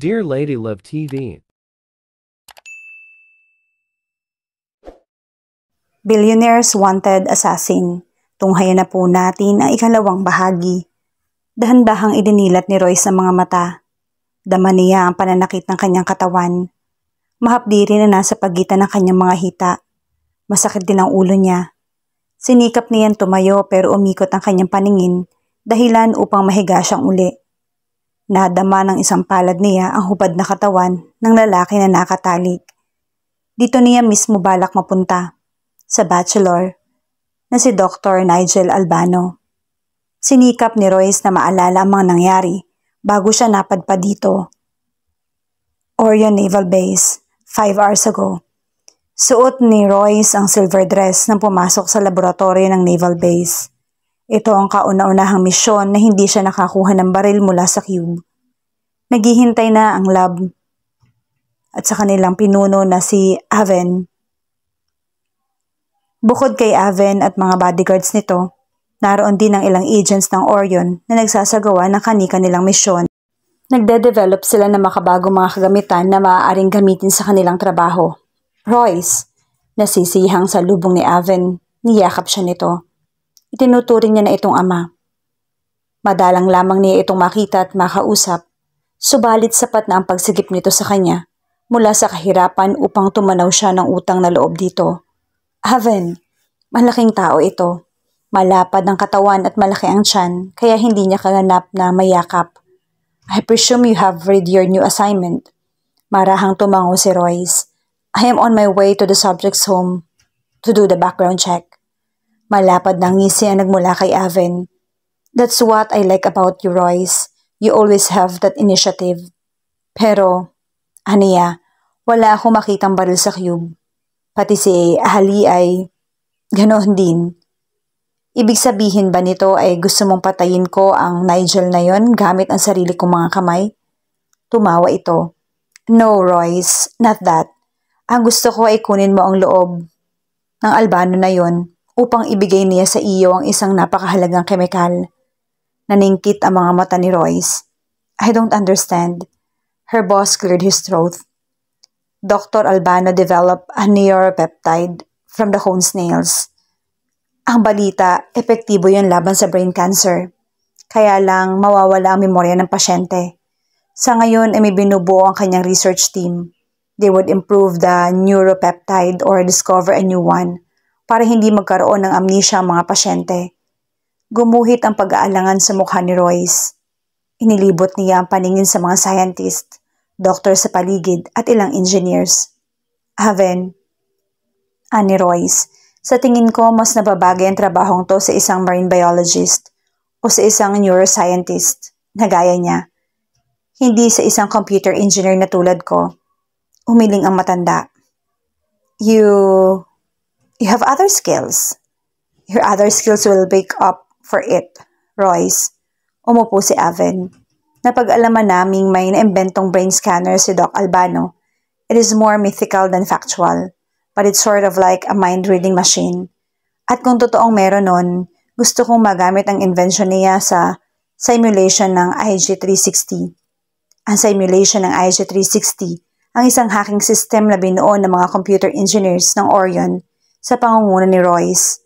Dear Lady Love TV. Billionaires Wanted Assassin. Tunghayan na po natin ang ikalawang bahagi. Dahan-dahang idinilat ni Royce ang mga mata. Dama niya ang pananakit ng kanyang katawan. Mahapdi rin na nasa pagitan ng kanyang mga hita. Masakit din ang ulo niya. Sinikap niyang tumayo pero umikot ang kanyang paningin dahilan upang mahiga siyang uli. Nadama ng isang palad niya ang hubad na katawan ng lalaki na nakatalik. Dito niya mismo balak mapunta, sa bachelor, na si Dr. Nigel Albano. Sinikap ni Royce na maalala ang mga nangyari bago siya napadpa dito. Orion Naval Base, 5 hours ago. Suot ni Royce ang silver dress nang pumasok sa laboratory ng Naval Base. Ito ang kauna-unahang misyon na hindi siya nakakuha ng baril mula sa cube naghihintay na ang love at sa kanilang pinuno na si Aven. Bukod kay Aven at mga bodyguards nito, naroon din ang ilang agents ng Orion na nagsasagawa ng kani-kanilang misyon. Nagde-develop sila ng makabago mga kagamitan na maaaring gamitin sa kanilang trabaho. Royce, nasisihang sa lubong ni Aven, niyakap siya nito. Itinuturing niya na itong ama. Madalang lamang niya itong makita at makausap Subalit sapat na ang pagsigip nito sa kanya mula sa kahirapan upang tumanaw siya ng utang na loob dito. Haven, malaking tao ito. Malapad ang katawan at malaki ang tiyan kaya hindi niya kaganap na mayakap. I presume you have read your new assignment. Marahang tumango si Royce. I am on my way to the subject's home to do the background check. Malapad ng ngisi ang nagmula kay Aven. That's what I like about you, Royce you always have that initiative. Pero, aniya, wala akong makitang baril sa cube. Pati si Ahali ay ganoon din. Ibig sabihin ba nito ay gusto mong patayin ko ang Nigel na yon gamit ang sarili kong mga kamay? Tumawa ito. No, Royce, not that. Ang gusto ko ay kunin mo ang loob ng Albano na yon upang ibigay niya sa iyo ang isang napakahalagang kemikal Naningkit ang mga mata ni Royce. I don't understand. Her boss cleared his throat. Dr. Albano developed a neuropeptide from the cone snails. Ang balita, epektibo yun laban sa brain cancer. Kaya lang mawawala ang memorya ng pasyente. Sa ngayon ay may binubuo ang kanyang research team. They would improve the neuropeptide or discover a new one para hindi magkaroon ng amnesia ang mga pasyente. Gumuhit ang pag-aalangan sa mukha ni Royce. Inilibot niya ang paningin sa mga scientist, doktor sa paligid at ilang engineers. Haven, ani Royce, sa tingin ko mas nababagay ang trabahong to sa isang marine biologist o sa isang neuroscientist na gaya niya. Hindi sa isang computer engineer na tulad ko. Umiling ang matanda. You... You have other skills. Your other skills will wake up for it, Royce. Umupo si Aven. Napag-alaman naming may naimbentong brain scanner si Doc Albano. It is more mythical than factual, but it's sort of like a mind-reading machine. At kung totoong meron nun, gusto kong magamit ang invention niya sa simulation ng IG360. Ang simulation ng IG360 ang isang hacking system na binuo ng mga computer engineers ng Orion sa pangunguna ni Royce.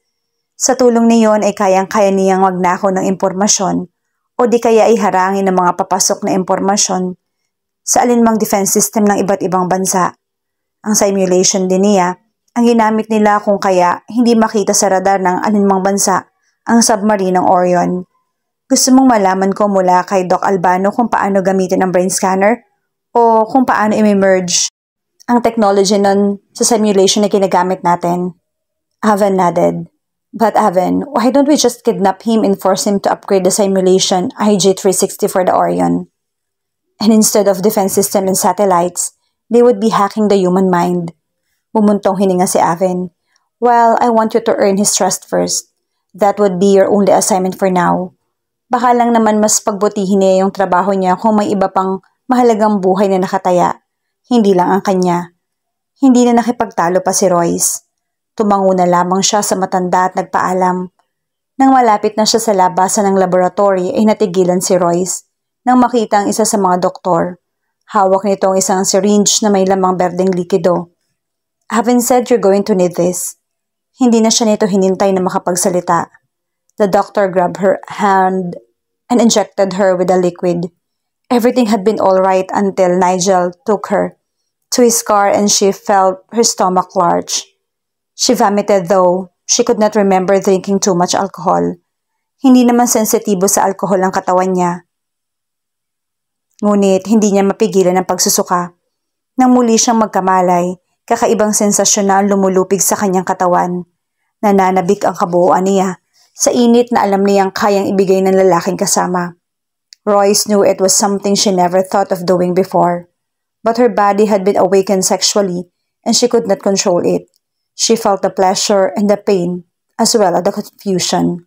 Sa tulong niyon ay kayang-kaya niyang magnako ng impormasyon o di kaya iharangin ng mga papasok na impormasyon sa alinmang defense system ng iba't ibang bansa. Ang simulation din niya ang ginamit nila kung kaya hindi makita sa radar ng alinmang bansa ang submarine ng Orion. Gusto mong malaman ko mula kay Doc Albano kung paano gamitin ang brain scanner o kung paano i-merge ang technology nun sa simulation na ginagamit natin? Haven nodded. But Evan, why don't we just kidnap him and force him to upgrade the simulation ig 360 for the Orion? And instead of defense system and satellites, they would be hacking the human mind. Bumuntong hininga si Avin. Well, I want you to earn his trust first. That would be your only assignment for now. Baka lang naman mas pagbutihin niya yung trabaho niya kung may iba pang mahalagang buhay na nakataya. Hindi lang ang kanya. Hindi na nakipagtalo pa si Royce. Tumango na lamang siya sa matanda at nagpaalam. Nang malapit na siya sa labasan ng laboratory ay natigilan si Royce nang makita ang isa sa mga doktor. Hawak nito ang isang syringe na may lamang berdeng likido. Haven't said you're going to need this. Hindi na siya nito hinintay na makapagsalita. The doctor grabbed her hand and injected her with a liquid. Everything had been all right until Nigel took her to his car and she felt her stomach large. She vomited though. She could not remember drinking too much alcohol. Hindi naman sensitibo sa alcohol ang katawan niya. Ngunit hindi niya mapigilan ang pagsusuka. Nang muli siyang magkamalay, kakaibang sensasyon na ang lumulupig sa kanyang katawan. Nananabik ang kabuuan niya sa init na alam niyang kayang ibigay ng lalaking kasama. Royce knew it was something she never thought of doing before. But her body had been awakened sexually and she could not control it. She felt the pleasure and the pain, as well as the confusion.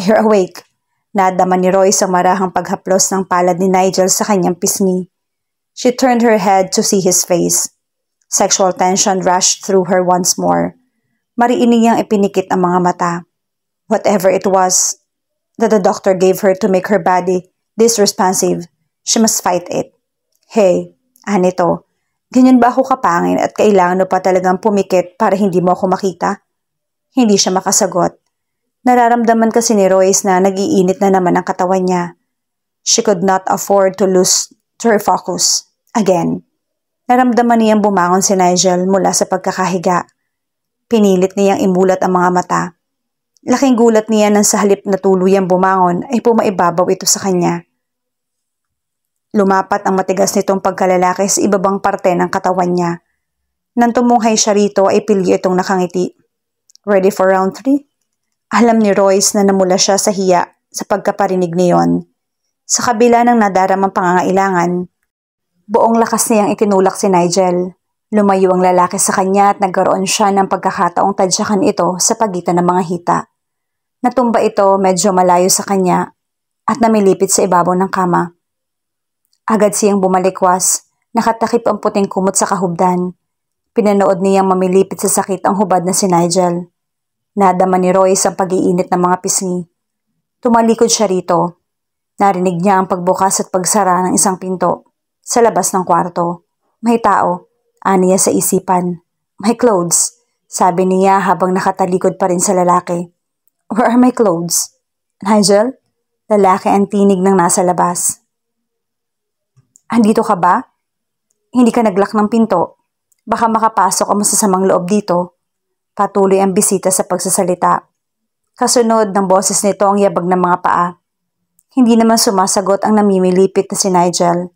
You're awake. Nadama ni Roy ang marahang paghaplos ng palad ni Nigel sa kanyang pisngi. She turned her head to see his face. Sexual tension rushed through her once more. Mariinig niyang ipinikit ang mga mata. Whatever it was that the doctor gave her to make her body this responsive, she must fight it. Hey, anito, Ganyan ba ako kapangin at kailangan mo pa talagang pumikit para hindi mo ako makita? Hindi siya makasagot. Nararamdaman kasi ni Royce na nagiinit na naman ang katawan niya. She could not afford to lose her focus. Again, naramdaman niyang bumangon si Nigel mula sa pagkakahiga. Pinilit niyang imulat ang mga mata. Laking gulat niya nang sa halip na tuluyang bumangon ay pumaibabaw ito sa kanya. Lumapat ang matigas nitong pagkalalaki sa ibabang parte ng katawan niya. Nang tumunghay siya rito ay pilyo itong nakangiti. Ready for round 3? Alam ni Royce na namula siya sa hiya sa pagkaparinig niyon. Sa kabila ng nadaramang pangangailangan, buong lakas niyang itinulak si Nigel. Lumayo ang lalaki sa kanya at nagkaroon siya ng pagkakataong tadyakan ito sa pagitan ng mga hita. Natumba ito medyo malayo sa kanya at namilipit sa ibabaw ng kama. Agad siyang bumalikwas, nakatakip ang puting kumot sa kahubdan. Pinanood niyang mamilipit sa sakit ang hubad na si Nigel. Nadama ni Royce ang pag-iinit ng mga pisngi. Tumalikod siya rito. Narinig niya ang pagbukas at pagsara ng isang pinto. Sa labas ng kwarto. May tao. Aniya sa isipan. My clothes. Sabi niya habang nakatalikod pa rin sa lalaki. Where are my clothes? Nigel? Lalaki ang tinig ng nasa labas. Andito ka ba? Hindi ka naglak ng pinto. Baka makapasok ang masasamang loob dito. Patuloy ang bisita sa pagsasalita. Kasunod ng boses nito ang yabag ng mga paa. Hindi naman sumasagot ang namimilipit na si Nigel.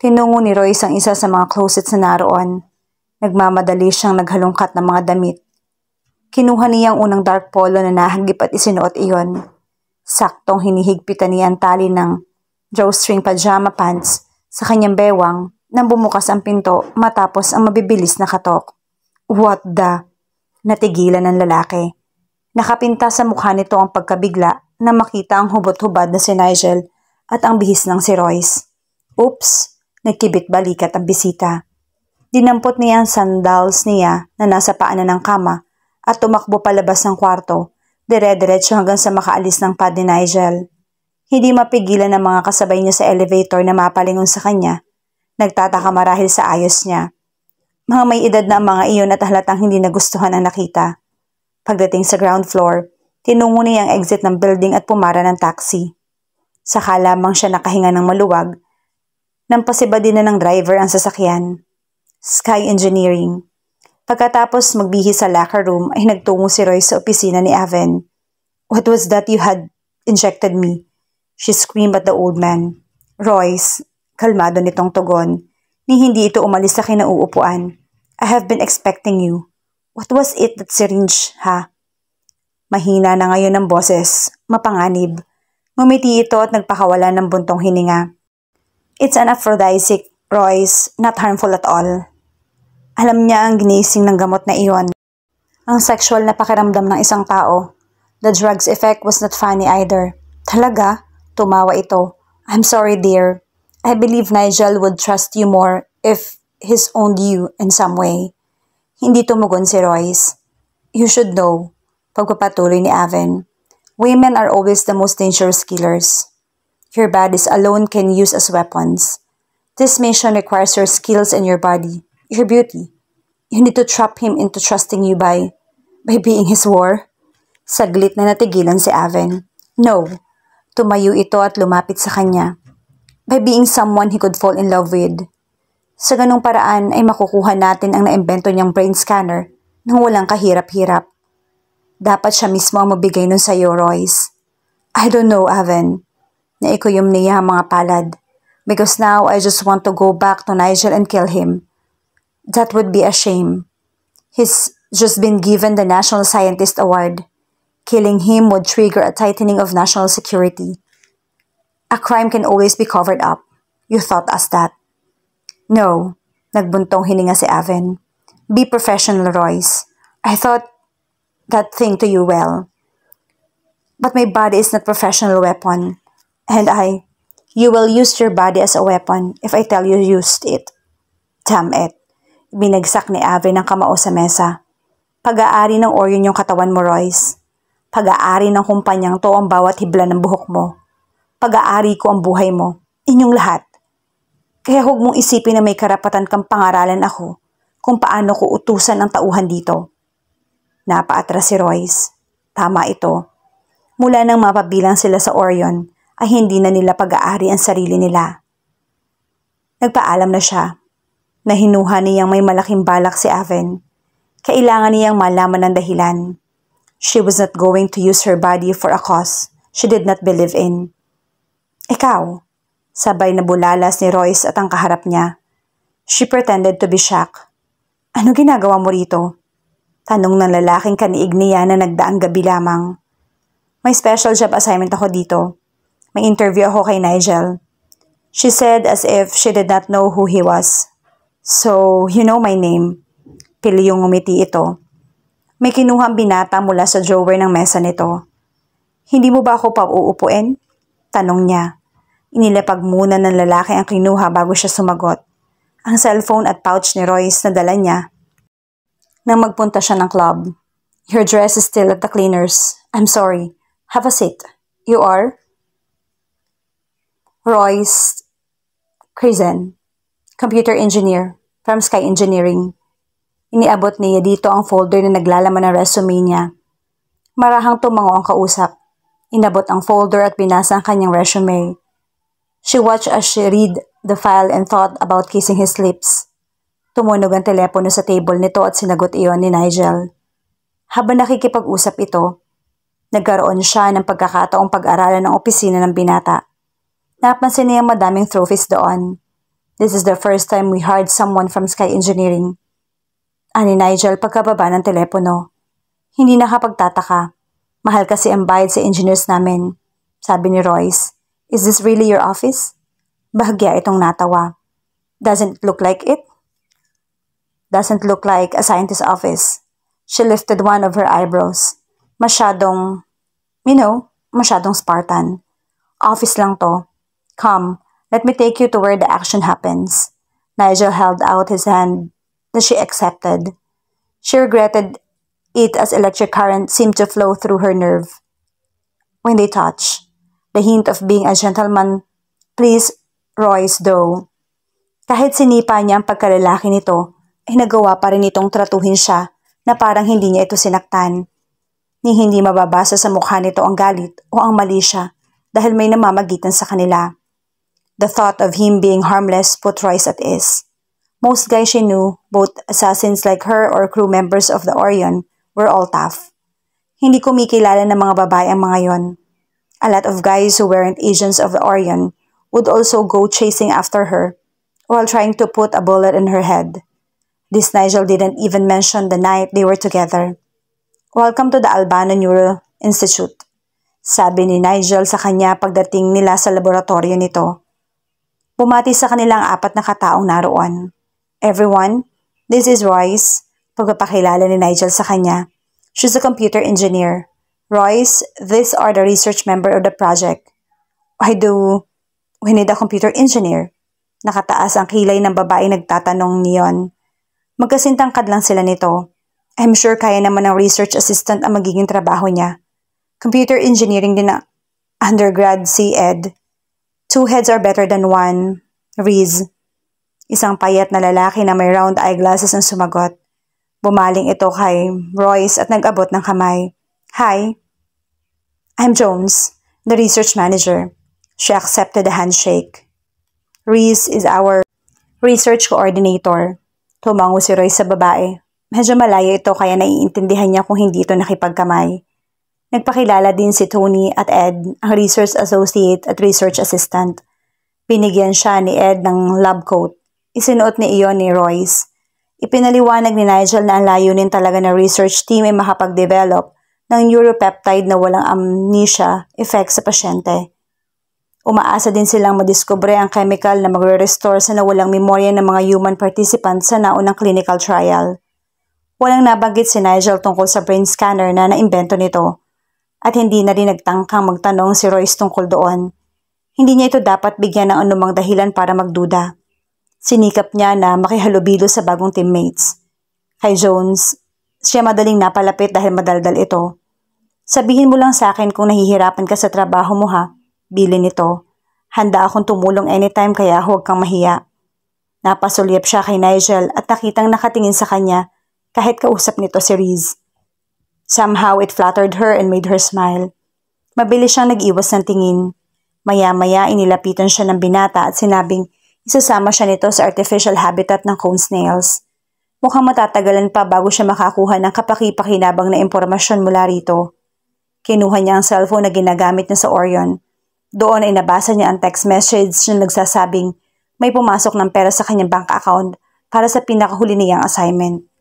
Tinungo ni Royce ang isa sa mga closets na naroon. Nagmamadali siyang naghalungkat ng mga damit. Kinuha niya ang unang dark polo na nahagip at isinuot iyon. Saktong hinihigpitan niya ang tali ng drawstring pajama pants sa kanyang bewang nang bumukas ang pinto matapos ang mabibilis na katok. What the? Natigilan ang lalaki. Nakapinta sa mukha nito ang pagkabigla na makita ang hubot-hubad na si Nigel at ang bihis ng si Royce. Oops! Nagkibit balikat ang bisita. Dinampot niya ang sandals niya na nasa paanan ng kama at tumakbo palabas ng kwarto, dire-diretso hanggang sa makaalis ng pad ni Nigel. Hindi mapigilan ng mga kasabay niya sa elevator na mapalingon sa kanya. Nagtataka marahil sa ayos niya. Mga may edad na ang mga iyon at halatang hindi nagustuhan ang nakita. Pagdating sa ground floor, tinungo niya ang exit ng building at pumara ng taxi. Saka lamang siya nakahinga ng maluwag, nang din na ng driver ang sasakyan. Sky Engineering. Pagkatapos magbihis sa locker room ay nagtungo si Roy sa opisina ni Aven. What was that you had injected me? She screamed at the old man. Royce, kalmado nitong tugon, ni hindi ito umalis sa kinauupuan. I have been expecting you. What was it that syringe, ha? Mahina na ngayon ang boses, mapanganib. Ngumiti ito at nagpakawala ng buntong hininga. It's an aphrodisiac, Royce, not harmful at all. Alam niya ang ginising ng gamot na iyon. Ang sexual na pakiramdam ng isang tao. The drug's effect was not funny either. Talaga? Tumawa ito. I'm sorry, dear. I believe Nigel would trust you more if he's owned you in some way. Hindi tumugon si Royce. You should know, pagpapatuloy ni Avin. Women are always the most dangerous killers. Your bodies alone can use as weapons. This mission requires your skills and your body, your beauty. You need to trap him into trusting you by, by being his war. Saglit na natigilan si Avin. No, Tumayo ito at lumapit sa kanya. By being someone he could fall in love with. Sa ganong paraan ay makukuha natin ang naimbento niyang brain scanner nang walang kahirap-hirap. Dapat siya mismo ang mabigay nun sa'yo, Royce. I don't know, Aven. Naikuyom niya ang mga palad. Because now I just want to go back to Nigel and kill him. That would be a shame. He's just been given the National Scientist Award. Killing him would trigger a tightening of national security. A crime can always be covered up. You thought us that. No, nagbuntong hininga si Aven. Be professional, Royce. I thought that thing to you well. But my body is not professional weapon. And I, you will use your body as a weapon if I tell you used it. Damn it. Binagsak ni Aven ang kamao sa mesa. Pag-aari ng Orion yung katawan mo, Royce. Pag-aari ng kumpanyang to ang bawat hibla ng buhok mo. Pag-aari ko ang buhay mo. Inyong lahat. Kaya huwag mong isipin na may karapatan kang pangaralan ako kung paano ko utusan ang tauhan dito. Napaatras si Royce. Tama ito. Mula nang mapabilang sila sa Orion, ay hindi na nila pag-aari ang sarili nila. Nagpaalam na siya. Nahinuha niyang may malaking balak si Aven. Kailangan niyang malaman ang dahilan. She was not going to use her body for a cause she did not believe in. Ikaw, sabay na bulalas ni Royce at ang kaharap niya. She pretended to be shocked. Ano ginagawa mo rito? Tanong ng lalaking kaniig niya na nagdaang gabi lamang. May special job assignment ako dito. May interview ako kay Nigel. She said as if she did not know who he was. So, you know my name. Pili yung umiti ito. May kinuhang binata mula sa drawer ng mesa nito. Hindi mo ba ako pa Tanong niya. Inilapag muna ng lalaki ang kinuha bago siya sumagot. Ang cellphone at pouch ni Royce na dala niya. Nang magpunta siya ng club. Your dress is still at the cleaners. I'm sorry. Have a seat. You are? Royce Krizen, computer engineer from Sky Engineering. Iniabot niya dito ang folder na naglalaman ng resume niya. Marahang tumango ang kausap. Inabot ang folder at binasa ang kanyang resume. She watched as she read the file and thought about kissing his lips. Tumunog ang telepono sa table nito at sinagot iyon ni Nigel. Habang nakikipag-usap ito, nagkaroon siya ng pagkakataong pag-aralan ng opisina ng binata. Napansin niya madaming trophies doon. This is the first time we hired someone from Sky Engineering. Ani Nigel pagkababa ng telepono. Hindi nakapagtataka. Mahal kasi ang bayad sa engineers namin. Sabi ni Royce, Is this really your office? Bahagya itong natawa. Doesn't look like it? Doesn't look like a scientist's office. She lifted one of her eyebrows. Masyadong, you know, masyadong Spartan. Office lang to. Come, let me take you to where the action happens. Nigel held out his hand that she accepted. She regretted it as electric current seemed to flow through her nerve. When they touch, the hint of being a gentleman please Royce though. Kahit sinipa niya ang pagkalalaki nito, ay eh, nagawa pa rin itong tratuhin siya na parang hindi niya ito sinaktan. Ni hindi mababasa sa mukha nito ang galit o ang mali siya dahil may namamagitan sa kanila. The thought of him being harmless put Royce at ease. Most guys she knew, both assassins like her or crew members of the Orion, were all tough. Hindi kumikilala ng mga babae ang mga yon. A lot of guys who weren't agents of the Orion would also go chasing after her while trying to put a bullet in her head. This Nigel didn't even mention the night they were together. Welcome to the Albano Neuro Institute, sabi ni Nigel sa kanya pagdating nila sa laboratorio nito. Bumati sa kanilang apat na kataong naroon. Everyone, this is Royce, pagpapakilala ni Nigel sa kanya. She's a computer engineer. Royce, these are the research member of the project. Why do we need a computer engineer? Nakataas ang kilay ng babae nagtatanong niyon. Magkasintangkad lang sila nito. I'm sure kaya naman ng research assistant ang magiging trabaho niya. Computer engineering din na undergrad si Ed. Two heads are better than one. Riz, Isang payat na lalaki na may round eyeglasses ang sumagot. Bumaling ito kay Royce at nag-abot ng kamay. Hi, I'm Jones, the research manager. She accepted the handshake. Reese is our research coordinator. Tumango si Royce sa babae. Medyo malayo ito kaya naiintindihan niya kung hindi ito nakipagkamay. Nagpakilala din si Tony at Ed, ang research associate at research assistant. Pinigyan siya ni Ed ng lab coat. Isinuot ni iyon ni Royce. Ipinaliwanag ni Nigel na ang layunin talaga ng research team ay makapag-develop ng neuropeptide na walang amnesia effect sa pasyente. Umaasa din silang madiskubre ang chemical na magre-restore sa nawalang memorya ng mga human participants sa naunang clinical trial. Walang nabanggit si Nigel tungkol sa brain scanner na naimbento nito at hindi na rin nagtangkang magtanong si Royce tungkol doon. Hindi niya ito dapat bigyan ng anumang dahilan para magduda. Sinikap niya na makihalubilo sa bagong teammates. Kay Jones, siya madaling napalapit dahil madaldal ito. Sabihin mo lang sa akin kung nahihirapan ka sa trabaho mo ha, bili nito. Handa akong tumulong anytime kaya huwag kang mahiya. Napasulyap siya kay Nigel at nakitang nakatingin sa kanya kahit kausap nito si Reese. Somehow it flattered her and made her smile. Mabilis siyang nag-iwas ng tingin. Maya-maya inilapitan siya ng binata at sinabing, Isasama siya nito sa artificial habitat ng cone snails. Mukhang matatagalan pa bago siya makakuha ng kapakipakinabang na impormasyon mula rito. Kinuha niya ang cellphone na ginagamit niya sa Orion. Doon ay nabasa niya ang text message na nagsasabing may pumasok ng pera sa kanyang bank account para sa pinakahuli niyang assignment.